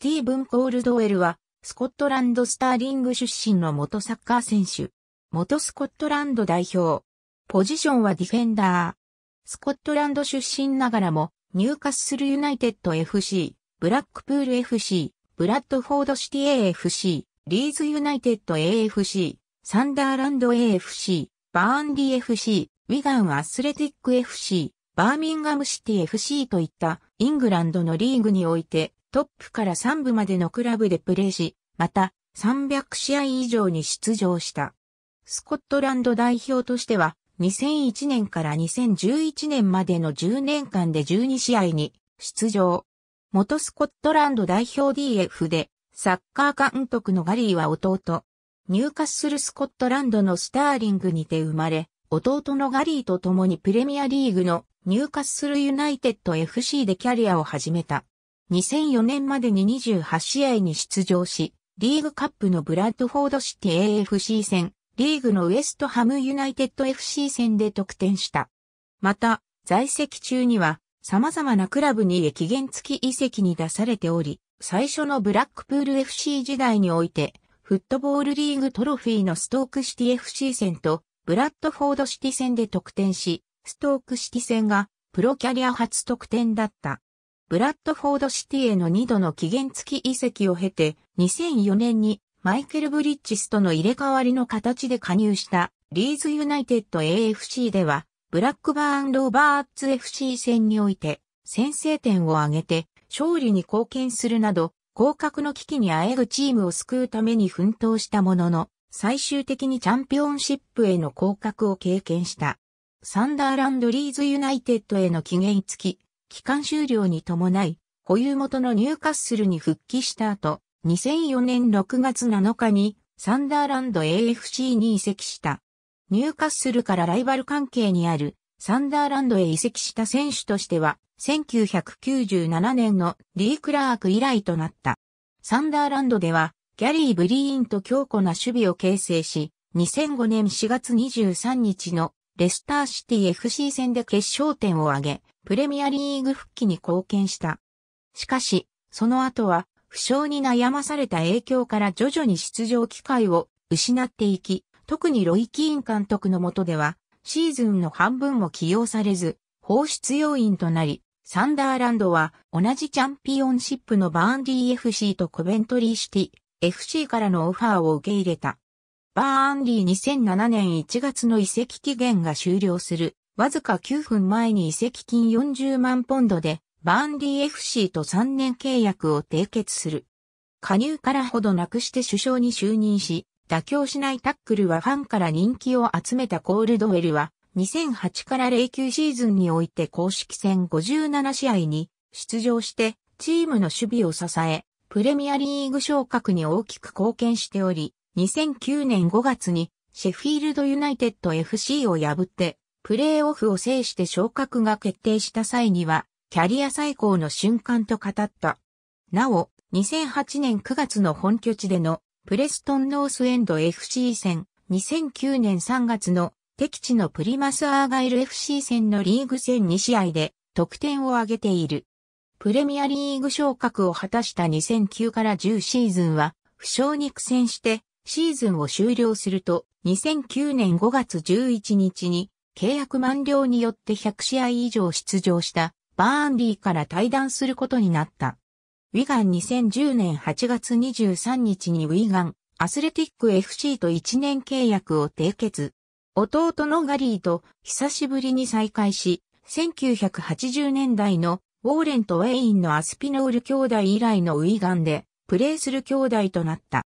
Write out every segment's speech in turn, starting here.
スティーブン・コールドウェルは、スコットランド・スターリング出身の元サッカー選手。元スコットランド代表。ポジションはディフェンダー。スコットランド出身ながらも、ニューカッスルユナイテッド FC、ブラックプール FC、ブラッドフォードシティ AFC、リーズユナイテッド AFC、サンダーランド AFC、バーンディ FC、ウィガンアスレティック FC、バーミンガムシティ FC といったイングランドのリーグにおいてトップから3部までのクラブでプレーし、また300試合以上に出場した。スコットランド代表としては2001年から2011年までの10年間で12試合に出場。元スコットランド代表 DF でサッカー監督のガリーは弟。入荷するスコットランドのスターリングにて生まれ、弟のガリーと共にプレミアリーグの入荷するユナイテッド FC でキャリアを始めた。2004年までに28試合に出場し、リーグカップのブラッドフォードシティ AFC 戦、リーグのウエストハムユナイテッド FC 戦で得点した。また、在籍中には、様々なクラブに駅限付き移籍に出されており、最初のブラックプール FC 時代において、フットボールリーグトロフィーのストークシティ FC 戦と、ブラッドフォードシティ戦で得点し、ストークシティ戦が、プロキャリア初得点だった。ブラッドフォードシティへの2度の期限付き移籍を経て、2004年にマイケル・ブリッジスとの入れ替わりの形で加入したリーズユナイテッド AFC では、ブラックバーン・ローバーツ FC 戦において、先制点を挙げて、勝利に貢献するなど、降格の危機にあえぐチームを救うために奮闘したものの、最終的にチャンピオンシップへの降格を経験した。サンダーランドリーズユナイテッドへの期限付き、期間終了に伴い、保有元のニューカッスルに復帰した後、2004年6月7日にサンダーランド AFC に移籍した。ニューカッスルからライバル関係にあるサンダーランドへ移籍した選手としては、1997年のリー・クラーク以来となった。サンダーランドでは、ギャリー・ブリーンと強固な守備を形成し、2005年4月23日のレスターシティ FC 戦で決勝点を挙げ、プレミアリーグ復帰に貢献した。しかし、その後は、負傷に悩まされた影響から徐々に出場機会を失っていき、特にロイ・キーン監督の下では、シーズンの半分も起用されず、放出要因となり、サンダーランドは同じチャンピオンシップのバーンディ FC とコベントリーシティ FC からのオファーを受け入れた。バーンディ2007年1月の移籍期限が終了するわずか9分前に移籍金40万ポンドで、バーンリー FC と3年契約を締結する。加入からほどなくして首相に就任し、妥協しないタックルはファンから人気を集めたコールドウェルは、2008から09シーズンにおいて公式戦57試合に出場して、チームの守備を支え、プレミアリーグ昇格に大きく貢献しており、2009年5月にシェフィールドユナイテッド FC を破ってプレーオフを制して昇格が決定した際には、キャリア最高の瞬間と語った。なお、2008年9月の本拠地でのプレストンノースエンド FC 戦、2009年3月の敵地のプリマスアーガイル FC 戦のリーグ戦2試合で得点を挙げている。プレミアリーグ昇格を果たした2009から10シーズンは、負傷に苦戦して、シーズンを終了すると、2009年5月11日に契約満了によって100試合以上出場したバーンリーから退団することになった。ウィガン2010年8月23日にウィガン、アスレティック FC と1年契約を締結。弟のガリーと久しぶりに再会し、1980年代のウォーレンとウェインのアスピノール兄弟以来のウィガンでプレーする兄弟となった。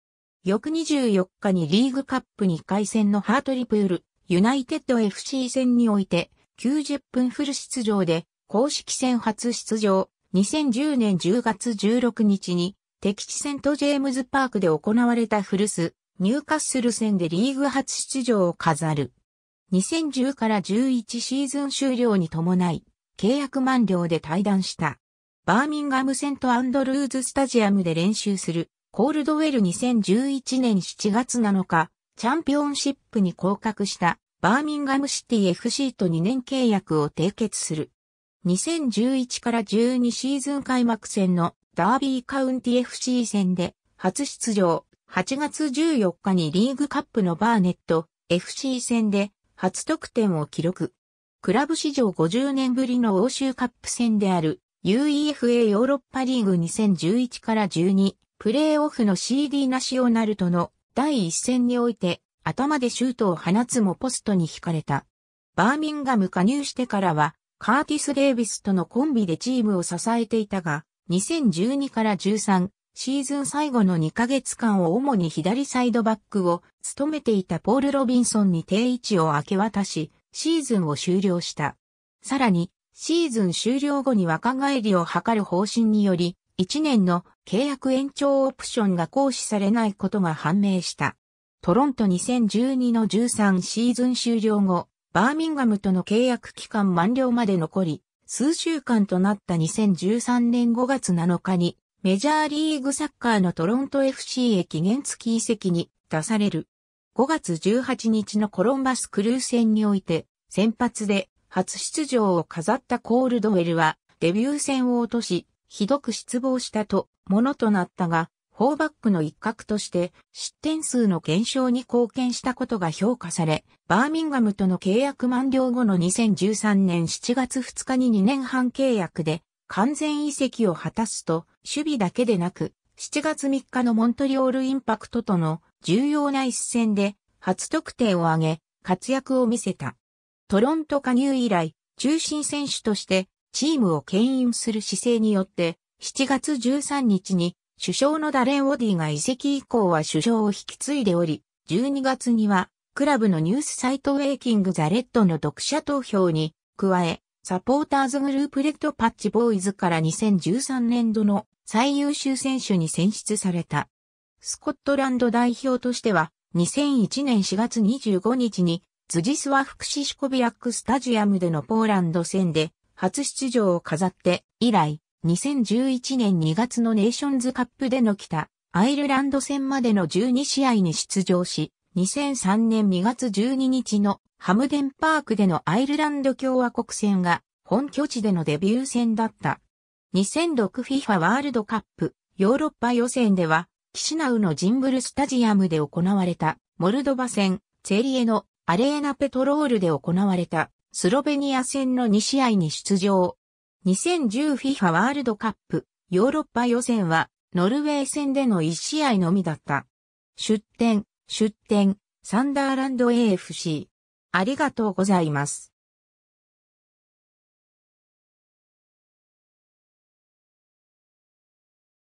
翌24日にリーグカップ2回戦のハートリプールユナイテッド FC 戦において、90分フル出場で、公式戦初出場、2010年10月16日に、敵地戦とジェームズパークで行われたフルス、ニューカッスル戦でリーグ初出場を飾る。2010から11シーズン終了に伴い、契約満了で退団した。バーミンガムセントアンドルーズスタジアムで練習する、コールドウェル2011年7月7日、チャンピオンシップに降格したバーミンガムシティ FC と2年契約を締結する。2011から12シーズン開幕戦のダービーカウンティ FC 戦で初出場。8月14日にリーグカップのバーネット FC 戦で初得点を記録。クラブ史上50年ぶりの欧州カップ戦である UEFA ヨーロッパリーグ2011から12プレイオフの CD ナシオナルとの第一戦において頭でシュートを放つもポストに惹かれた。バーミンガム加入してからは、カーティス・デイビスとのコンビでチームを支えていたが、2012から13シーズン最後の2ヶ月間を主に左サイドバックを務めていたポール・ロビンソンに定位置を明け渡し、シーズンを終了した。さらに、シーズン終了後に若返りを図る方針により、1年の契約延長オプションが行使されないことが判明した。トロント2012の13シーズン終了後、バーミンガムとの契約期間満了まで残り、数週間となった2013年5月7日に、メジャーリーグサッカーのトロント FC へ期限付き移籍に出される。5月18日のコロンバスクルー戦において、先発で初出場を飾ったコールドウェルは、デビュー戦を落とし、ひどく失望したと、ものとなったが、フォーバックの一角として失点数の減少に貢献したことが評価され、バーミンガムとの契約満了後の2013年7月2日に2年半契約で完全移籍を果たすと、守備だけでなく、7月3日のモントリオールインパクトとの重要な一戦で初得点を挙げ、活躍を見せた。トロント加入以来、中心選手としてチームを牽引する姿勢によって、7月13日に首相のダレン・オディが移籍以降は首相を引き継いでおり、12月にはクラブのニュースサイトウェイキング・ザ・レッドの読者投票に加え、サポーターズグループレッドパッチボーイズから2013年度の最優秀選手に選出された。スコットランド代表としては、2001年4月25日に、ズジスワフクシシコビアックスタジアムでのポーランド戦で、初出場を飾って、以来、2011年2月のネーションズカップでの北、アイルランド戦までの12試合に出場し、2003年2月12日のハムデンパークでのアイルランド共和国戦が本拠地でのデビュー戦だった。2006FIFA ワールドカップヨーロッパ予選では、キシナウのジンブルスタジアムで行われたモルドバ戦、セリエのアレーナペトロールで行われたスロベニア戦の2試合に出場。2010FIFA ワールドカップヨーロッパ予選はノルウェー戦での1試合のみだった。出展、出展、サンダーランド AFC。ありがとうございます。